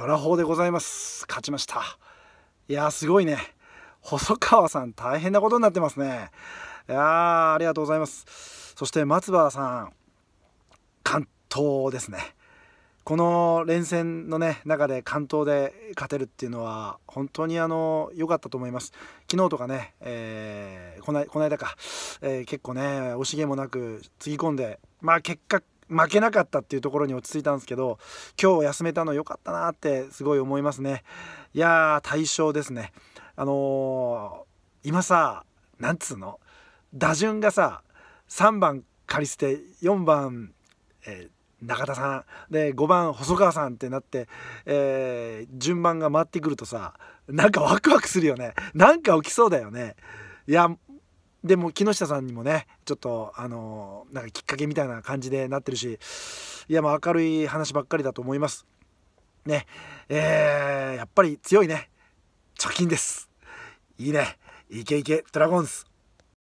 ドラホーでございます勝ちましたいやすごいね細川さん大変なことになってますねいやありがとうございますそして松原さん関東ですねこの連戦のね中で関東で勝てるっていうのは本当にあの良かったと思います昨日とかね、えー、この間か、えー、結構ね惜しげもなくつぎ込んでまあ結果負けなかったっていうところに落ち着いたんですけど今日休めたの良かったなってすごい思いますねいやー対象ですねあのー、今さなんつうの打順がさ3番借り捨て4番、えー、中田さんで5番細川さんってなって、えー、順番が回ってくるとさなんかワクワクするよねなんか起きそうだよねいやでも木下さんにもねちょっとあのなんかきっかけみたいな感じでなってるしいやもう明るい話ばっかりだと思いますねえー、やっぱり強いね貯金ですいいねいけいけドラゴンズ